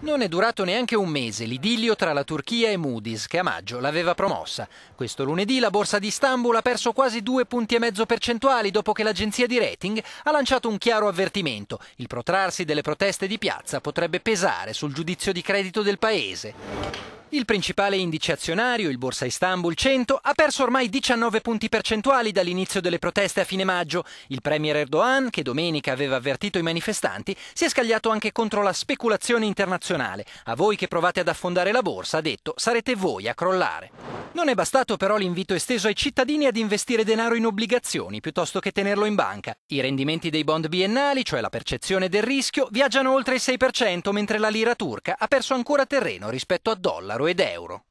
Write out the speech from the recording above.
Non è durato neanche un mese l'idillio tra la Turchia e Moody's, che a maggio l'aveva promossa. Questo lunedì la borsa di Istanbul ha perso quasi due punti e mezzo percentuali dopo che l'agenzia di rating ha lanciato un chiaro avvertimento. Il protrarsi delle proteste di piazza potrebbe pesare sul giudizio di credito del paese. Il principale indice azionario, il Borsa Istanbul 100, ha perso ormai 19 punti percentuali dall'inizio delle proteste a fine maggio. Il premier Erdogan, che domenica aveva avvertito i manifestanti, si è scagliato anche contro la speculazione internazionale. A voi che provate ad affondare la borsa, ha detto, sarete voi a crollare. Non è bastato però l'invito esteso ai cittadini ad investire denaro in obbligazioni piuttosto che tenerlo in banca. I rendimenti dei bond biennali, cioè la percezione del rischio, viaggiano oltre il 6%, mentre la lira turca ha perso ancora terreno rispetto a dollaro ed euro.